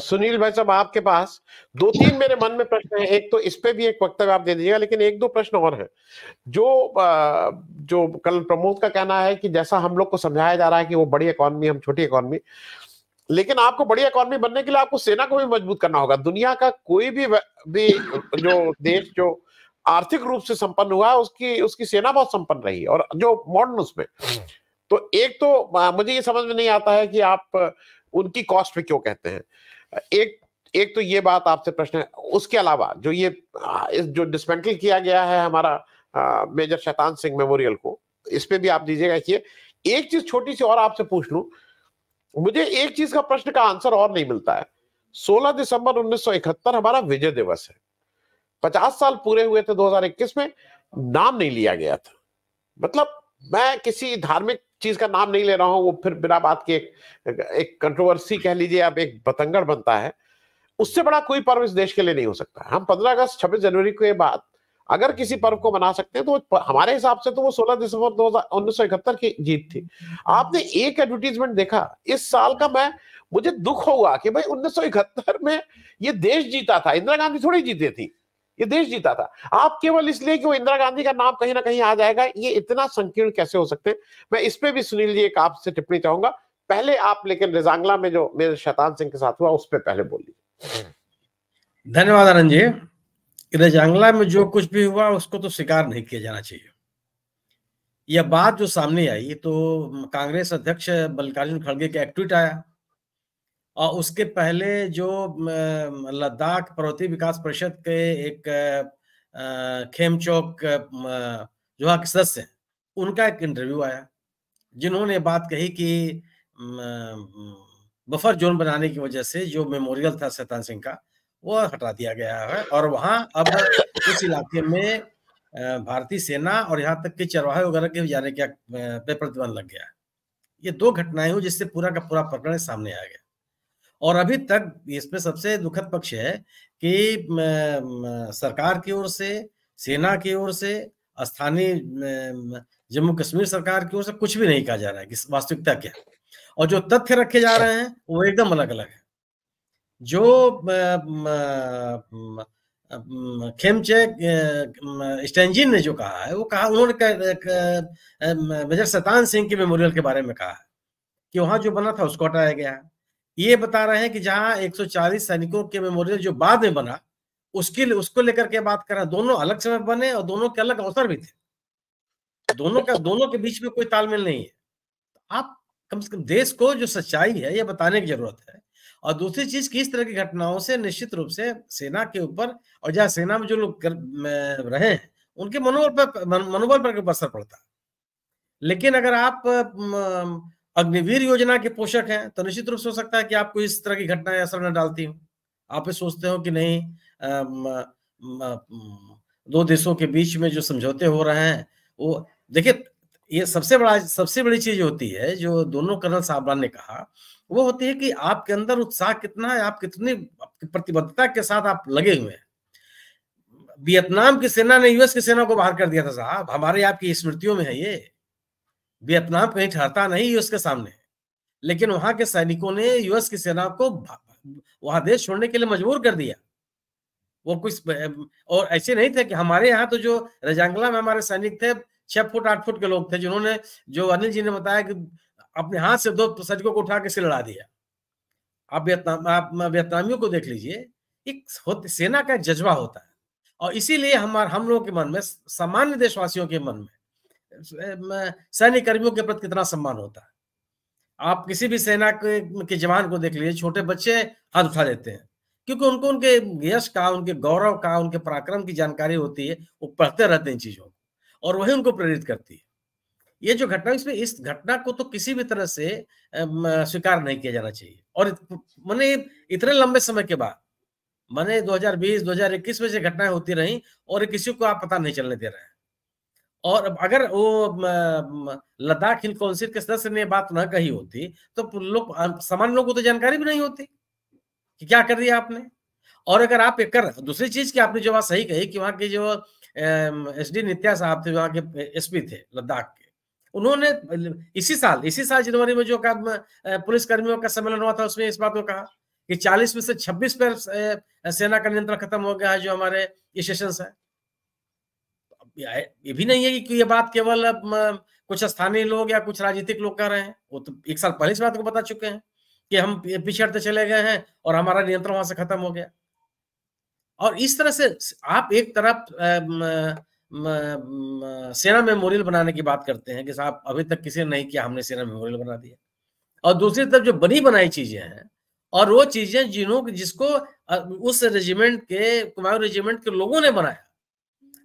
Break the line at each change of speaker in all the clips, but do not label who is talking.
सुनील भाई साहब आपके पास दो तीन मेरे मन में प्रश्न है एक तो इस पे भी एक वक्तव्य आप दे दीजिएगा लेकिन एक दो प्रश्न और है जो जो कल प्रमोद का कहना है कि जैसा हम लोग को समझाया जा रहा है कि वो बड़ी इकोनॉमी हम छोटी इकोनॉमी लेकिन आपको बड़ी इकोनॉमी बनने के लिए आपको सेना को भी मजबूत करना होगा दुनिया का कोई भी भी जो देश जो आर्थिक रूप से संपन्न हुआ है उसकी उसकी सेना बहुत संपन्न रही और जो मॉडर्न उसमें तो एक तो मुझे ये समझ में नहीं आता है कि आप उनकी कॉस्ट पे क्यों कहते हैं एक एक तो ये बात आपसे प्रश्न है उसके अलावा जो ये जो डिस्मेंटल किया गया है हमारा आ, मेजर शैतान सिंह मेमोरियल को इस पे भी आप दीजिएगा कि एक चीज छोटी सी और आपसे पूछ लू मुझे एक चीज का प्रश्न का आंसर और नहीं मिलता है 16 दिसंबर 1971 हमारा विजय दिवस है पचास साल पूरे हुए थे 2021 में नाम नहीं लिया गया था मतलब मैं किसी धार्मिक चीज का नाम नहीं ले रहा हूं वो फिर बिना बात के एक, कंट्रोवर्सी कह लीजिए आप एक बतंगड़ बनता है उससे बड़ा कोई पर्व इस देश के लिए नहीं हो सकता हम पंद्रह अगस्त छब्बीस जनवरी के बाद अगर किसी पर्व को मना सकते हैं तो हमारे हिसाब से तो वो 16 दिसंबर दो उन्नीस सौ इकहत्तर की जीत थी आपने एक एडवर्टीजमेंट देखा इस साल का मैं मुझे दुख होगा कि भाई उन्नीस में ये देश जीता था इंदिरा गांधी थोड़ी जीते थी ये देश जीता था आप केवल इसलिए कि वो इंदिरा गांधी का नाम कहीं ना कहीं आ जाएगा ये इतना संकीर्ण कैसे हो सकते हैं मैं इस पर भी सुनील जी एक आपसे टिप्पणी चाहूंगा पहले आप लेकिन रिजांगला में जो मेरे शैतान सिंह के साथ हुआ उस पर पहले बोल लीजिए
धन्यवाद आनंद जी रिजांगला में जो कुछ भी हुआ उसको तो स्वीकार नहीं किया जाना चाहिए यह बात जो सामने आई तो कांग्रेस अध्यक्ष मल्लिकार्जुन खड़गे का एक ट्वीट आया और उसके पहले जो लद्दाख पर्वतीय विकास परिषद के एक खेमचौक जो के सदस्य हैं उनका एक इंटरव्यू आया जिन्होंने बात कही कि बफर जोन बनाने की वजह से जो मेमोरियल था सैतान सिंह का वो हटा दिया गया है और वहाँ अब उस इलाके में भारतीय सेना और यहाँ तक के चरवाहे वगैरह के जाने का प्रतिबंध लग गया ये दो घटनाएं हुई जिससे पूरा का पूरा प्रकरण सामने आ गया और अभी तक इसमें सबसे दुखद पक्ष है कि सरकार की ओर से सेना की ओर से स्थानीय जम्मू कश्मीर सरकार की ओर से कुछ भी नहीं कहा जा रहा है कि वास्तविकता क्या है और जो तथ्य रखे जा रहे हैं वो एकदम अलग अलग है जो खेमचे स्टेंजिन ने जो कहा है वो कहा उन्होंने मेजर सतान सिंह के मेमोरियल के बारे में कहा है कि वहां जो बना था उसको हटाया गया है ये बता रहे हैं कि जहां 140 सैनिकों के मेमोरियल जो बाद में बना उसके लिए उसको लेकर के बात कर रहे हैं दोनों अलग समय बने और दोनों के अलग अवसर भी थे दोनों का दोनों के बीच में कोई तालमेल नहीं है आप कम से कम देश को जो सच्चाई है ये बताने की जरूरत है और दूसरी चीज किस तरह की घटनाओं से निश्चित रूप से सेना के ऊपर और जहाँ सेना में जो लोग रहे हैं उनके मनोबल पर मनोबल पर असर पड़ता है लेकिन अगर आप अग्निवीर योजना के पोषक हैं तो निश्चित रूप से हो सकता है कि आपको इस तरह की घटनाएं असर न डालती हूँ आप ये सोचते हो कि नहीं आ, दो देशों के बीच में जो समझौते हो रहे हैं वो देखिए ये सबसे बड़ा सबसे बड़ी चीज होती है जो दोनों कर्नल साहबान ने कहा वो होती है कि आपके अंदर उत्साह कितना है आप कितनी प्रतिबद्धता के साथ आप लगे हुए हैं वियतनाम की सेना ने यूएस की सेना को बाहर कर दिया था साहब हमारे आपकी स्मृतियों में है ये वियतनाम कहीं ठहरता नहीं यूएस के सामने लेकिन वहां के सैनिकों ने यूएस की सेना को वहां देश छोड़ने के लिए मजबूर कर दिया वो कुछ और ऐसे नहीं थे कि हमारे यहाँ तो जो रजांगला में हमारे सैनिक थे छह फुट आठ फुट के लोग थे जिन्होंने जो अनिल जी ने बताया कि अपने हाथ से दो सैनिकों को उठा के से लड़ा दिया आप वियतनाम आप वियतनामियों को देख लीजिए एक सेना का जज्बा होता है और इसीलिए हमारे हम लोगों के मन में सामान्य देशवासियों के मन में सैन्य कर्मियों के प्रति कितना सम्मान होता है आप किसी भी सेना के, के जवान को देख लीजिए छोटे बच्चे हाथ उठा देते हैं क्योंकि उनको उनके यश का उनके गौरव का उनके पराक्रम की जानकारी होती है वो पढ़ते रहते हैं चीजों को और वही उनको प्रेरित करती है ये जो घटना इसमें इस घटना को तो किसी भी तरह से स्वीकार नहीं किया जाना चाहिए और मैंने इतने लंबे समय के बाद मैंने 2020 2021 में से घटनाएं होती रहीं और किसी को आप पता नहीं चलने दे रहे हैं और अगर वो लद्दाख हिल काउंसिल के सदस्य ने बात न कही होती तो लोग सामान्य लोगों को तो जानकारी भी नहीं होती कि क्या कर दिया आपने और अगर आप एक कर दूसरी चीज की आपने जो बात सही कही कि वहाँ के जो एस डी नित्या साहब थे वहां के एसपी थे लद्दाख के उन्होंने इसी साल इसी साल जनवरी में जो पुलिस कर्मियों का सम्मेलन हुआ था उसमें इस बात को कहा कि 40 में से 26 पर सेना का नियंत्रण खत्म हो गया है जो हमारे स्टेशन है ये भी नहीं है कि, ये बात केवल कुछ स्थानीय लोग या कुछ राजनीतिक लोग कह रहे हैं वो तो एक साल पहले इस बात को बता चुके हैं कि हम पिछड़ते चले गए हैं और हमारा नियंत्रण वहां से खत्म हो गया और इस तरह से आप एक तरफ सेना मेमोरियल बनाने की बात करते हैं कि साहब अभी तक किसी ने नहीं किया हमने सेना मेमोरियल बना दिया और दूसरी तरफ जो बनी बनाई चीजें हैं और वो चीजें जिन्हों जिसको उस रेजिमेंट के कुमाऊं रेजिमेंट के लोगों ने बनाया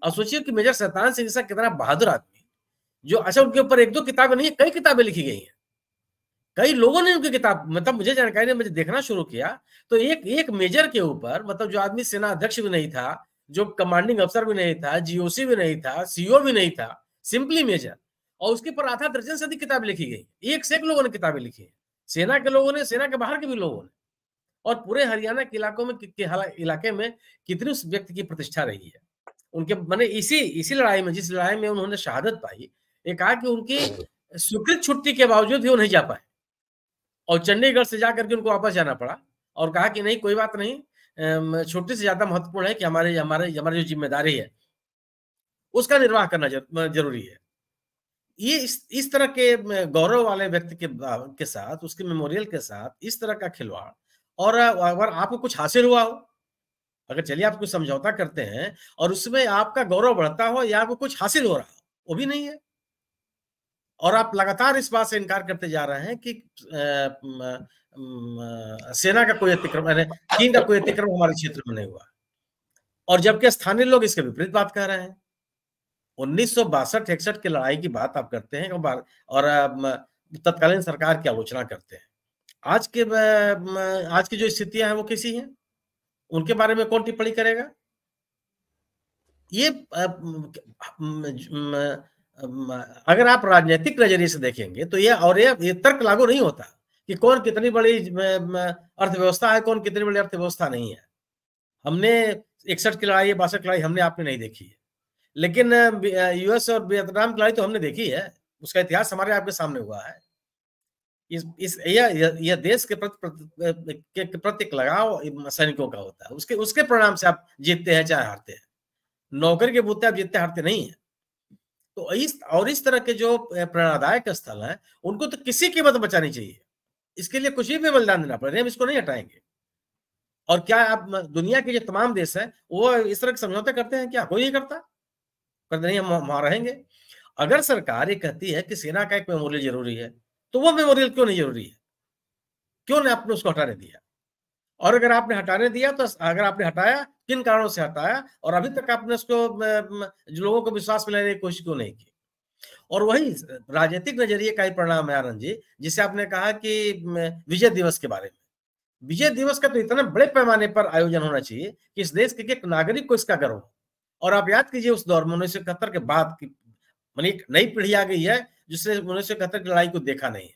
और सोचिए कि मेजर शैतान सिंह सा कितना बहादुर आदमी जो अच्छा उनके ऊपर एक दो किताबें नहीं है कई किताबें लिखी गई हैं कई लोगों ने उनकी किताब मतलब मुझे जानकारी ने मुझे देखना शुरू किया तो एक एक मेजर के ऊपर मतलब जो आदमी सेना अध्यक्ष भी नहीं था जो कमांडिंग अफसर भी नहीं था जीओसी भी नहीं था सीओ भी नहीं था सिंपली मेजर और उसके ऊपर आधा दर्जन से अधिक किताबें लिखी गई एक से एक लोगों ने किताबें लिखी है सेना के लोगों ने सेना के बाहर के भी लोगों ने और पूरे हरियाणा के इलाकों में इलाके में कितनी उस व्यक्ति की प्रतिष्ठा रही है उनके मैंने इसी इसी लड़ाई में जिस लड़ाई में उन्होंने शहादत पाई ये कहा कि उनकी हाँ स्वीकृत छुट्टी के बावजूद भी वो नहीं जा पाए और चंडीगढ़ से जा करके उनको वापस जाना पड़ा और कहा कि नहीं कोई बात नहीं छुट्टी से ज्यादा महत्वपूर्ण है कि हमारे हमारे हमारी जो जिम्मेदारी है उसका निर्वाह करना जरूरी है ये इस इस तरह के गौरव वाले व्यक्ति के के साथ उसके मेमोरियल के साथ इस तरह का खिलवाड़ और अगर आपको कुछ हासिल हुआ हो अगर चलिए आप कुछ समझौता करते हैं और उसमें आपका गौरव बढ़ता हो या आपको कुछ हासिल हो रहा हो वो भी नहीं है और आप लगातार इस बात से इनकार करते जा रहे हैं कि सेना का कोई अतिक्रमण चीन का कोई अतिक्रमण हमारे क्षेत्र में नहीं हुआ और जबकि स्थानीय लोग इसके विपरीत बात कह रहे हैं उन्नीस सौ बासठ इकसठ की लड़ाई की बात आप करते हैं और तत्कालीन सरकार की आलोचना करते हैं आज के आज की जो स्थितियां हैं वो कैसी हैं उनके बारे में कौन टिप्पणी करेगा ये अगर आप राजनीतिक नजरिए से देखेंगे तो ये और ये, ये तर्क लागू नहीं होता कि कौन कितनी बड़ी अर्थव्यवस्था है कौन कितनी बड़ी अर्थव्यवस्था नहीं है हमने इकसठ की लड़ाई बासठ लड़ाई हमने आपने नहीं देखी है लेकिन यूएस और वियतनाम की लड़ाई तो हमने देखी है उसका इतिहास हमारे आपके सामने हुआ है इस इस यह यह देश के प्रति के, के प्रति लगाव सैनिकों का होता है उसके उसके परिणाम से आप जीतते हैं चाहे हारते हैं नौकरी के बूते आप जीतते हारते नहीं है तो इस और इस तरह के जो प्रेरणादायक स्थल है उनको तो किसी कीमत बचानी चाहिए इसके लिए कुछ भी बलिदान देना पड़ेगा हम इसको नहीं हटाएंगे और क्या आप दुनिया के जो तमाम देश है वो इस तरह के समझौते करते हैं क्या कोई नहीं करता करते नहीं हम वहां रहेंगे अगर सरकार ये कहती है कि सेना का एक मेमोरियल जरूरी है तो वो मेमोरियल क्यों नहीं जरूरी है क्यों नहीं आपने उसको हटाने दिया और अगर आपने हटाने दिया तो अगर आपने हटाया किन कारणों से हटाया और अभी तक आपने उसको लोगों को विश्वास में लेने की कोशिश क्यों नहीं की और वही राजनीतिक नजरिए का ही परिणाम है आनंद जी जिसे आपने कहा कि विजय दिवस के बारे में विजय दिवस का तो इतना बड़े पैमाने पर आयोजन होना चाहिए कि इस देश के एक नागरिक को इसका गर्व हो और आप याद कीजिए उस दौर में उन्नीस सौ इकहत्तर के बाद की मानी एक नई पीढ़ी आ गई है जिसने उन्नीस सौ लड़ाई को देखा नहीं है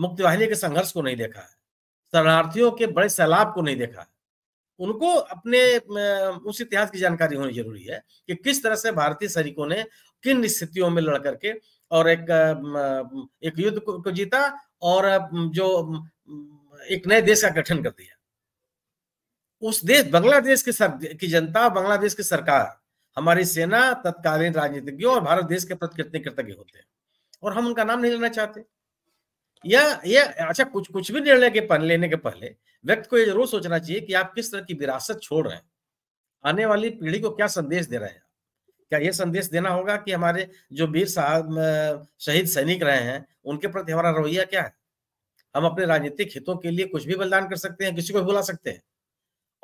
मुक्त वाहिनी के संघर्ष को नहीं देखा है शरणार्थियों के बड़े सैलाब को नहीं देखा है उनको अपने उस इतिहास की जानकारी होनी जरूरी है कि किस तरह से भारतीय सैनिकों ने किन स्थितियों में लड़ करके और एक एक युद्ध को जीता और जो एक नए देश का गठन कर दिया उस देश बांग्लादेश के सर, की जनता बांग्लादेश की सरकार हमारी सेना तत्कालीन राजनीतिज्ञों और भारत देश के प्रति कृतज्ञ होते हैं और हम उनका नाम नहीं लेना चाहते या या अच्छा कुछ कुछ भी निर्णय के पहले लेने के पहले व्यक्ति को ये जरूर सोचना चाहिए कि आप किस तरह की विरासत छोड़ रहे हैं आने वाली पीढ़ी को क्या संदेश दे रहे हैं क्या ये संदेश देना होगा कि हमारे जो वीर साहब शहीद सैनिक रहे हैं उनके प्रति हमारा रवैया क्या है हम अपने राजनीतिक हितों के लिए कुछ भी बलिदान कर सकते हैं किसी को भी बुला सकते हैं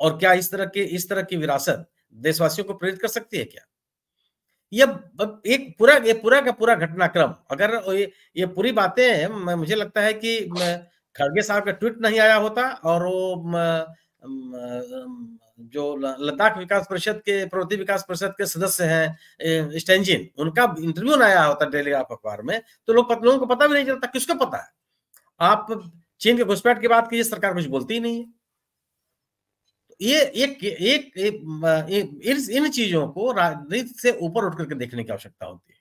और क्या इस तरह के इस तरह की विरासत देशवासियों को प्रेरित कर सकती है क्या ये एक पूरा ये पूरा का पूरा घटनाक्रम अगर ये, ये पूरी बातें मुझे लगता है कि खड़गे साहब का ट्वीट नहीं आया होता और वो जो लद्दाख विकास परिषद के प्रवृत्ति विकास परिषद के सदस्य हैं स्टेंजिन उनका इंटरव्यू ना आया होता आप अखबार में तो लोग लोगों को पता भी नहीं चलता किसको पता है आप चीन के घुसपैठ की बात कीजिए सरकार कुछ बोलती ही नहीं है ये एक एक, इन इन चीजों को राजनीति से ऊपर उठ करके देखने की आवश्यकता होती है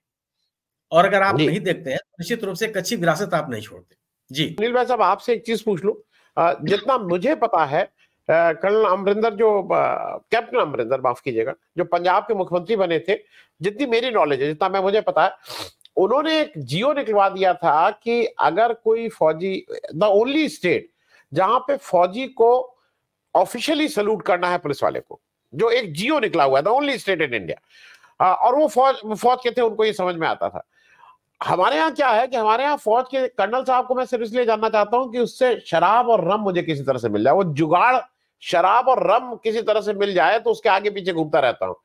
और अगर आप नहीं देखते हैं तो निश्चित रूप से कच्ची विरासत आप
नहीं छोड़ते जी अनिल भाई साहब आपसे एक चीज पूछ लू जितना मुझे पता है कर्नल अमरिंदर जो कैप्टन अमरिंदर माफ कीजिएगा जो पंजाब के मुख्यमंत्री बने थे जितनी मेरी नॉलेज है जितना मैं मुझे पता है उन्होंने एक जियो निकलवा दिया था कि अगर कोई फौजी द ओनली स्टेट जहां पे फौजी को ऑफिशियली सल्यूट करना है पुलिस वाले को जो एक जियो निकला हुआ था ओनली स्टेट इन इंडिया और वो फौज फौज के थे उनको ये समझ में आता था हमारे यहाँ क्या है कि हमारे यहाँ फौज के कर्नल साहब को मैं सिर्फ इसलिए जानना चाहता हूँ कि उससे शराब और रम मुझे किसी तरह से मिल जाए वो जुगाड़ शराब और रम किसी तरह से मिल जाए तो उसके आगे पीछे घूमता रहता हूँ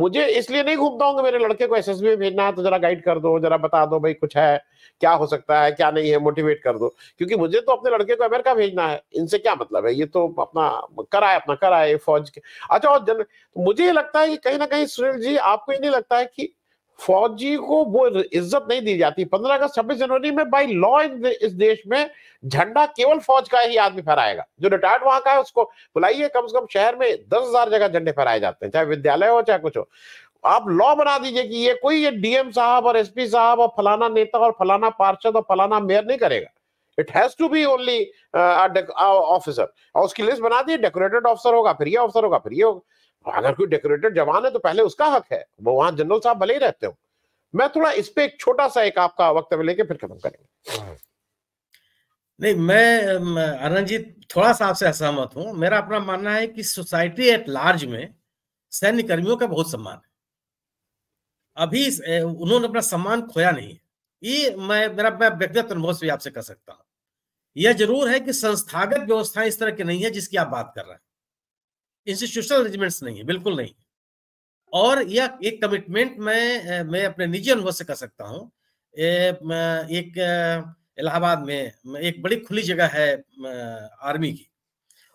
मुझे इसलिए नहीं घूमता हूँ मेरे लड़के को एस एस में भेजना है तो जरा गाइड कर दो जरा बता दो भाई कुछ है क्या हो सकता है क्या नहीं है मोटिवेट कर दो क्योंकि मुझे तो अपने लड़के को अमेरिका भेजना है इनसे क्या मतलब है ये तो अपना कराए अपना कराए फौज के अच्छा और जन मुझे ये लगता है कि कहीं ना कहीं सुनील जी आपको ये नहीं लगता है कि फौजी को वो इज्जत नहीं दी जाती पंद्रह अगस्त छब्बीस जनवरी में बाई लॉ इस देश में झंडा केवल फौज का ही आदमी फहराएगा जो रिटायर्ड वहां का है उसको बुलाइए कम से कम शहर में दस हजार जगह झंडे फहराए जाते हैं चाहे विद्यालय हो चाहे कुछ हो आप लॉ बना दीजिए कि ये कोई ये डीएम साहब और एसपी साहब और फलाना नेता और फलाना पार्षद और फलाना मेयर नहीं करेगा it has to be only officer और उसकी लिस्ट बना दी डेकोरेटेड ऑफिसर होगा फिर ये ऑफिसर होगा फिर ये होगा अगर कोई डेकोरेटेड जवान है तो पहले उसका हक है वो वहां जनरल साहब भले ही रहते हो मैं थोड़ा इस पे एक छोटा सा एक आपका वक्त में लेके फिर खत्म करेंगे
नहीं मैं अनंत जी थोड़ा सा आपसे असहमत हूँ मेरा अपना मानना है कि सोसाइटी एट लार्ज में सैन्य कर्मियों का बहुत सम्मान है अभी उन्होंने अपना सम्मान खोया नहीं है ये मैं मेरा मैं व्यक्तिगत अनुभव से भी आपसे कह सकता हूँ यह जरूर है कि संस्थागत व्यवस्थाएं इस तरह की नहीं है जिसकी आप बात कर रहे हैं इंस्टीट्यूशनल अरेंजमेंट्स नहीं है बिल्कुल नहीं और यह एक कमिटमेंट मैं मैं अपने निजी अनुभव से कर सकता हूँ एक इलाहाबाद में एक बड़ी खुली जगह है आर्मी की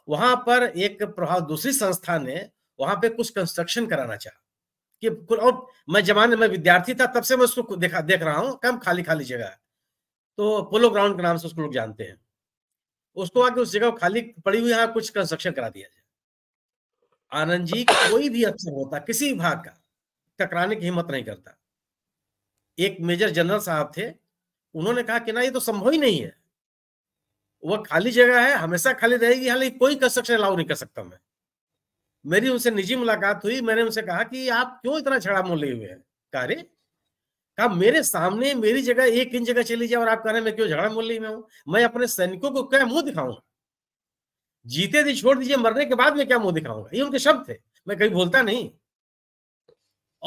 वहां पर एक प्रभाव दूसरी संस्था ने वहां पे कुछ कंस्ट्रक्शन कराना चाहा कि और मैं जमाने में विद्यार्थी था तब से मैं उसको देखा देख रहा हूँ कम खाली खाली जगह है तो पोलो ग्राउंड के नाम से उसको लोग जानते हैं उसको आगे उस जगह खाली पड़ी हुई यहाँ कुछ कंस्ट्रक्शन करा दिया जाए आनंद जी कोई भी अफसर होता किसी विभाग का टकराने की हिम्मत नहीं करता एक मेजर जनरल साहब थे उन्होंने कहा कि ना ये तो संभव ही नहीं है वह खाली जगह है हमेशा खाली रहेगी हालांकि कोई कंस्ट्रक्शन अलाउ नहीं कर सकता मैं मेरी उनसे निजी मुलाकात हुई मैंने उनसे कहा कि आप क्यों इतना छड़ा मोल लिए हुए हैं कार्य कहा मेरे सामने मेरी जगह एक इंच जगह चली जाए और आप कह रहे हैं मैं क्यों झगड़ा मोल लिए हुए हूं मैं अपने सैनिकों को क्या मुंह दिखाऊंगा जीते थे छोड़ दीजिए मरने के बाद में क्या मुंह दिखाऊंगा ये उनके शब्द थे मैं कभी बोलता नहीं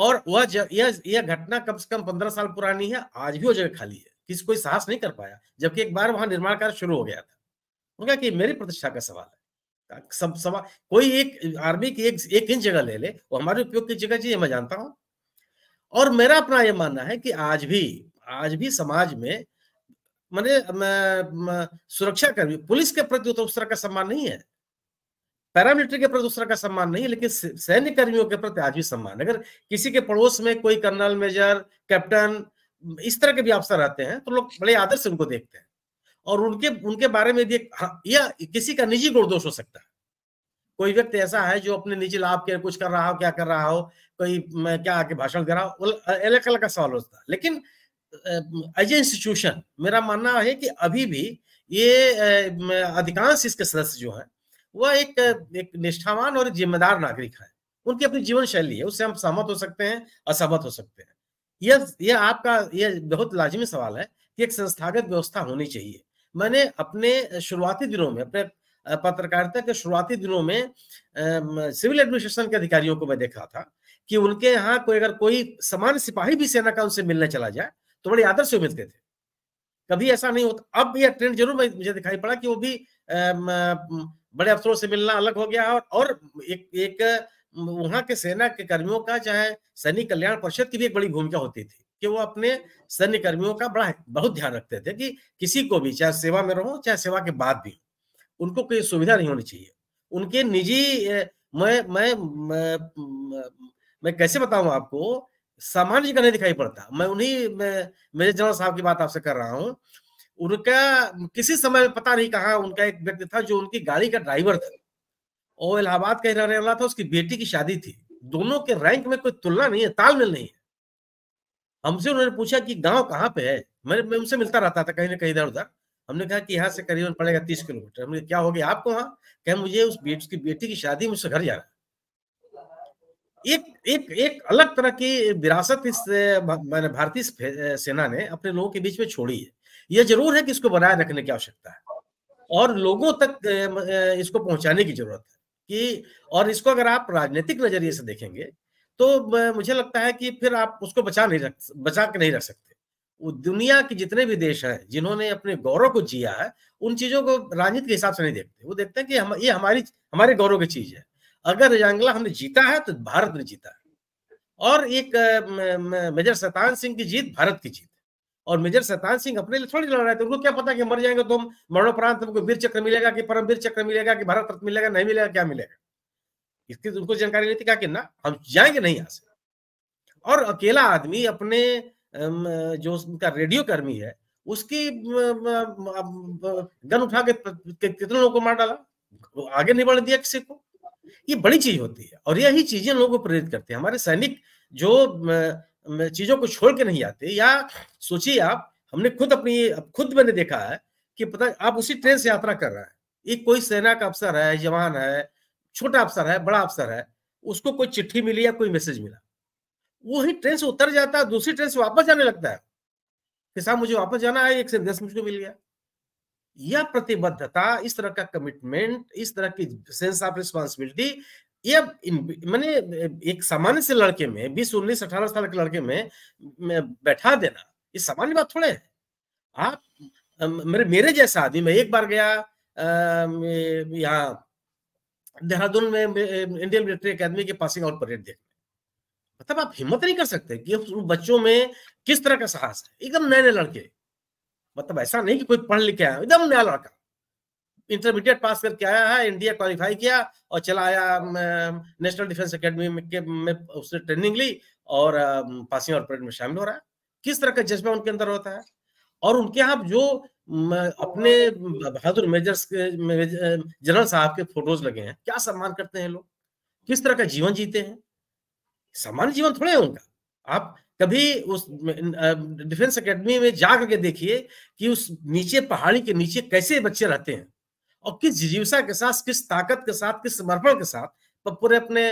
और वह यह यह घटना कम से कम पंद्रह साल पुरानी है आज भी वो जगह खाली है किसी कोई साहस नहीं कर पाया जबकि एक बार वहां निर्माण कार्य शुरू हो गया था उनका कि मेरी प्रतिष्ठा का सवाल है सब सवाल कोई एक आर्मी की एक एक इंच जगह ले ले वो हमारे उपयोग की जगह चाहिए मैं जानता हूं और मेरा अपना यह मानना है कि आज भी आज भी समाज में मैंने सुरक्षा कर्मी पुलिस के प्रति तरह का सम्मान नहीं है पैरामिलिट्री के प्रति तरह का सम्मान नहीं है लेकिन सैन्य कर्मियों के प्रति आज भी सम्मान अगर किसी के पड़ोस में कोई कर्नल मेजर कैप्टन इस तरह के भी अफसर रहते हैं तो लोग बड़े आदर से उनको देखते हैं और उनके उनके बारे में हाँ, या किसी का निजी गुण दोष हो सकता है कोई व्यक्ति ऐसा है जो अपने निजी लाभ के कुछ कर रहा हो क्या कर रहा हो कोई क्या आके भाषण दे रहा हो अलग अलग का सवाल होता है लेकिन एज ए इंस्टीट्यूशन मेरा मानना है कि अभी भी ये अधिकांश इसके सदस्य जो है वह एक एक निष्ठावान और जिम्मेदार नागरिक है उनकी अपनी जीवन शैली है उससे हम सहमत हो सकते हैं असहमत हो सकते हैं यह यह आपका यह बहुत लाजमी सवाल है कि एक संस्थागत व्यवस्था होनी चाहिए मैंने अपने शुरुआती दिनों में अपने पत्रकारिता के शुरुआती दिनों में सिविल एडमिनिस्ट्रेशन के अधिकारियों को मैं देखा था कि उनके यहाँ कोई अगर कोई सामान्य सिपाही भी सेना का उनसे मिलने चला जाए तो बड़ी आदर से उम्मीद थे कभी ऐसा नहीं होता अब यह ट्रेंड जरूर मुझे दिखाई पड़ा कि वो भी बड़े अफसरों से मिलना अलग हो गया और, और एक एक वहां के सेना के कर्मियों का चाहे सैनिक कल्याण परिषद की भी एक बड़ी भूमिका होती थी कि वो अपने सैन्य कर्मियों का बड़ा बहुत ध्यान रखते थे कि किसी को भी चाहे सेवा में रहो चाहे सेवा के बाद भी उनको कोई सुविधा नहीं होनी चाहिए उनके निजी मैं मैं मैं, मैं कैसे बताऊं आपको सामान्य का नहीं दिखाई पड़ता मैं उन्हीं मेरे जनरल साहब की बात आपसे कर रहा हूँ उनका किसी समय पता नहीं कहा उनका एक व्यक्ति था जो उनकी गाड़ी का ड्राइवर था और इलाहाबाद का रहने वाला था उसकी बेटी की शादी थी दोनों के रैंक में कोई तुलना नहीं है तालमेल नहीं है हमसे उन्होंने पूछा कि गांव कहाँ पे है मैं, मैं उनसे मिलता रहता था कहीं ना कहीं इधर उधर हमने कहा कि यहाँ से करीबन पड़ेगा तीस किलोमीटर हमने क्या हो गया आपको वहाँ कह मुझे उस बेटी उसकी बेटी की शादी में उससे घर जाना एक एक एक अलग तरह की विरासत इस मैंने भारतीय सेना ने अपने लोगों के बीच में छोड़ी है यह जरूर है कि इसको बनाए रखने की आवश्यकता है और लोगों तक इसको पहुंचाने की जरूरत है कि और इसको अगर आप राजनीतिक नजरिए से देखेंगे तो मुझे लगता है कि फिर आप उसको बचा नहीं रख बचा के नहीं रख सकते दुनिया के जितने भी देश हैं जिन्होंने अपने गौरव को जिया है उन चीजों को राजनीति के हिसाब से नहीं देखते वो देखते हैं कि हम ये हमारी हमारे गौरव की चीज है अगर रजांगला हमने जीता है तो भारत ने जीता है और एक मेजर सतान सिंह की जीत भारत की जीत और मेजर सतान सिंह अपने लिए थोड़ी लड़ रहे थे उनको क्या पता कि मर जाएंगे तो मरणोपरांत हमको वीर चक्र मिलेगा कि परम वीर चक्र मिलेगा कि भारत रत्न मिलेगा नहीं मिलेगा क्या मिलेगा इसकी तो उनको जानकारी नहीं थी क्या कि ना हम जाएंगे नहीं यहां से और अकेला आदमी अपने जो उनका रेडियो कर्मी है उसकी गन उठा के कितने लोगों को मार डाला आगे नहीं बढ़ दिया किसी को ये बड़ी चीज होती है और यही चीजें लोगों को प्रेरित करती है हमारे सैनिक जो चीजों को छोड़ के नहीं आते या सोचिए आप हमने खुद अपनी खुद मैंने देखा है कि पता आप उसी ट्रेन से यात्रा कर रहे हैं एक कोई सेना का अफसर है जवान है छोटा अफसर है बड़ा अफसर है उसको कोई चिट्ठी मिली या कोई मैसेज मिला वो ही ट्रेन से उतर जाता है दूसरी ट्रेन से वापस जाने लगता है कि साहब मुझे वापस जाना है एक संदेश मुझको मिल गया यह प्रतिबद्धता इस तरह का कमिटमेंट इस तरह की सेंस ऑफ रिस्पॉन्सिबिलिटी यह मैंने एक सामान्य से लड़के में बीस उन्नीस अठारह साल के लड़के में, में बैठा देना ये सामान्य बात थोड़े है आप मेरे मेरे जैसा आदमी मैं एक बार गया यहाँ देहरादून में इंडियन मिलिट्री अकेडमी के पासिंग आउट परेड देखने मतलब आप हिम्मत नहीं कर सकते कि बच्चों में किस तरह का साहस है एकदम नए नए लड़के मतलब ऐसा नहीं कि कोई पढ़ लिख आया एकदम नया लड़का इंटरमीडिएट पास करके आया है इंडिया क्वालिफाई किया और चला आया नेशनल डिफेंस अकेडमी में, के, में उसने ट्रेनिंग ली और पासिंग और परेड में शामिल हो रहा है किस तरह का जज्बा उनके अंदर होता है और उनके यहाँ जो अपने बहादुर मेजर्स जनरल साहब के फोटोज लगे हैं क्या सम्मान करते हैं लोग किस तरह का जीवन जीते हैं सामान्य जीवन थोड़े है उनका आप कभी उस डिफेंस एकेडमी में जा करके देखिए कि उस नीचे पहाड़ी के नीचे कैसे बच्चे रहते हैं और किस जिजीवसा के साथ किस ताकत के साथ किस समर्पण के साथ पूरे अपने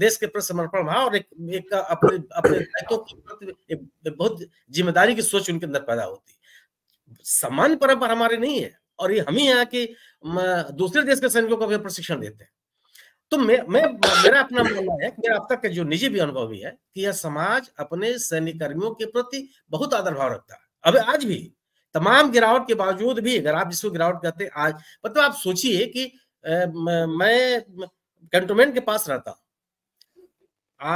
देश के प्रति समर्पण भाव और एक, एक अपने अपने दायित्व के प्रति बहुत जिम्मेदारी की सोच उनके अंदर पैदा होती सामान्य परंपरा हमारी नहीं है और ये हम ही यहाँ के दूसरे देश के सैनिकों को भी प्रशिक्षण देते हैं तो मैं मैं मेरा अपना मानना है मेरा अब तक का जो निजी भी अनुभव भी है कि यह समाज अपने सैनिक कर्मियों के प्रति बहुत आदर भाव रखता है अब आज भी तमाम गिरावट के बावजूद भी अगर आप जिसको गिरावट कहते हैं आज मतलब तो आप सोचिए कि ए, मैं कंटोनमेंट के पास रहता हूँ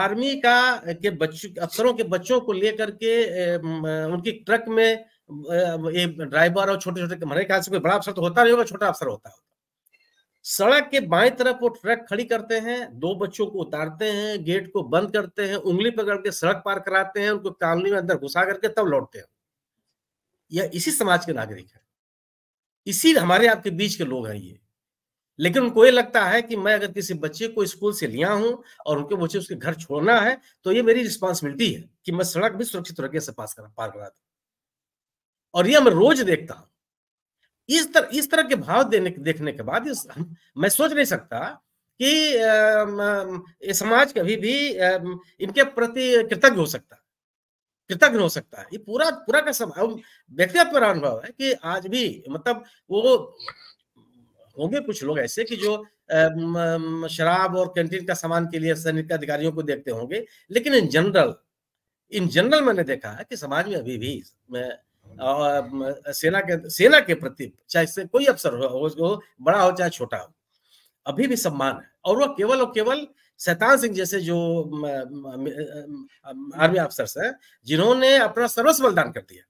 आर्मी का के बच्चों अफसरों के बच्चों को लेकर के उनकी ट्रक में ए, ड्राइवर और छोटे छोटे मरे ख्याल से बड़ा अफसर तो होता नहीं होगा छोटा अफसर होता होगा सड़क के बाएं तरफ वो ट्रक खड़ी करते हैं दो बच्चों को उतारते हैं गेट को बंद करते हैं उंगली पकड़ के सड़क पार कराते हैं उनको कॉलोनी में अंदर घुसा करके तब लौटते हैं यह इसी समाज के नागरिक है इसी हमारे आपके बीच के लोग हैं ये लेकिन उनको ये लगता है कि मैं अगर किसी बच्चे को स्कूल से लिया हूं और उनके बच्चे उसके घर छोड़ना है तो ये मेरी रिस्पॉन्सिबिलिटी है कि मैं सड़क भी सुरक्षित तरीके से पास करा पार करा दू और ये मैं रोज देखता हूं इस तरह इस तरह के भाव देने देखने के बाद इस, मैं सोच नहीं सकता कि ये समाज कभी भी इनके प्रति कृतज्ञ हो सकता कृतज्ञ हो सकता है ये पूरा पूरा का समाज व्यक्तिगत मेरा अनुभव है कि आज भी मतलब वो होंगे कुछ लोग ऐसे कि जो शराब और कैंटीन का सामान के लिए सैनिक अधिकारियों को देखते होंगे लेकिन इन जनरल इन जनरल मैंने देखा है कि समाज में अभी भी सेना के सेना के प्रति चाहे से कोई अफसर हो, हो बड़ा हो चाहे छोटा हो अभी भी सम्मान है और वह केवल और केवल शैतान सिंह जैसे जो आर्मी अफसर है जिन्होंने अपना सर्वस्व बलिदान कर दिया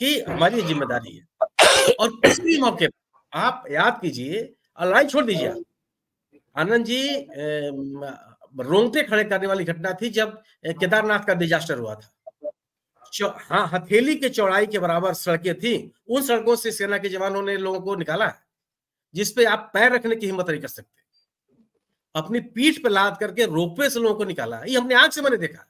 कि हमारी जिम्मेदारी है और किसी भी मौके पर आप याद कीजिए और लड़ाई छोड़ दीजिए आप आनंद जी रोंगटे खड़े करने वाली घटना थी जब केदारनाथ का डिजास्टर हुआ था हाँ हथेली के चौड़ाई के बराबर सड़कें थी उन सड़कों से सेना के जवानों ने लोगों को निकाला है जिसपे आप पैर रखने की हिम्मत नहीं कर सकते अपनी पीठ पर लाद करके रोपवे से लोगों को निकाला ये हमने आग से मैंने देखा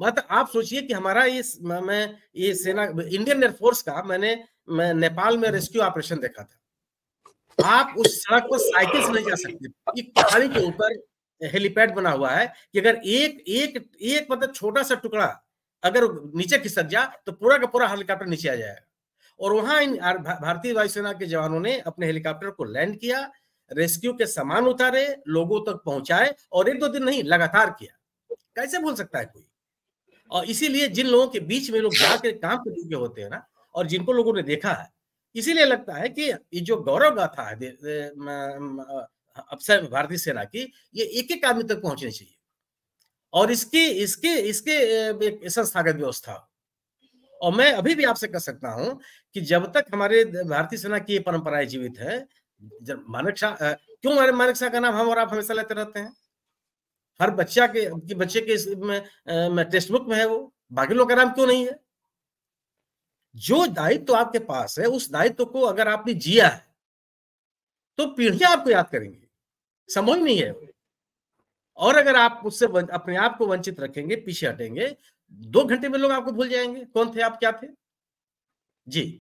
मतलब आप सोचिए कि हमारा ये मैं ये सेना इंडियन एयरफोर्स का मैंने मैं नेपाल में रेस्क्यू ऑपरेशन देखा था आप उस सड़क पर साइकिल से नहीं जा सकते पहाड़ी के ऊपर हेलीपैड बना हुआ है कि अगर एक एक एक मतलब छोटा सा टुकड़ा अगर नीचे खिसक जा तो पूरा का पूरा हेलीकॉप्टर नीचे आ जाएगा और वहां इन भारतीय वायुसेना के जवानों ने अपने हेलीकॉप्टर को लैंड किया रेस्क्यू के सामान उतारे लोगों तक पहुंचाए और एक दो दिन नहीं लगातार किया कैसे भूल सकता है कोई और इसीलिए जिन लोगों के बीच में लोग जाकर काम कर चुके होते हैं ना और जिनको लोगों ने देखा है इसीलिए लगता है कि ये जो गौरव गाथा है भारतीय सेना की ये एक एक आदमी तक पहुंचनी चाहिए और इसकी इसके इसके संस्थागत व्यवस्था और मैं अभी भी आपसे कह सकता हूं कि जब तक हमारे भारतीय सेना की ये परंपराएं जीवित है मानक शाह क्यों हमारे मानक शाह का नाम हम और आप हमेशा लेते रहते हैं हर बच्चा के बच्चे के में, में टेक्स्ट बुक में है वो बाकी लोग का नाम क्यों नहीं है जो दायित्व तो आपके पास है उस दायित्व तो को अगर आपने जिया है तो पीढ़ियां आपको याद करेंगी समझ नहीं है और अगर आप उससे अपने आप को वंचित रखेंगे पीछे हटेंगे दो घंटे में लोग आपको भूल जाएंगे कौन थे आप क्या थे जी